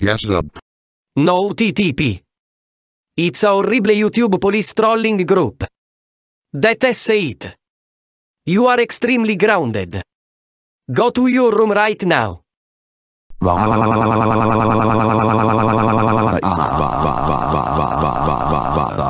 Yes, up. No TTP. It's a horrible YouTube police trolling group. That is it. You are extremely grounded. Go to your room right now.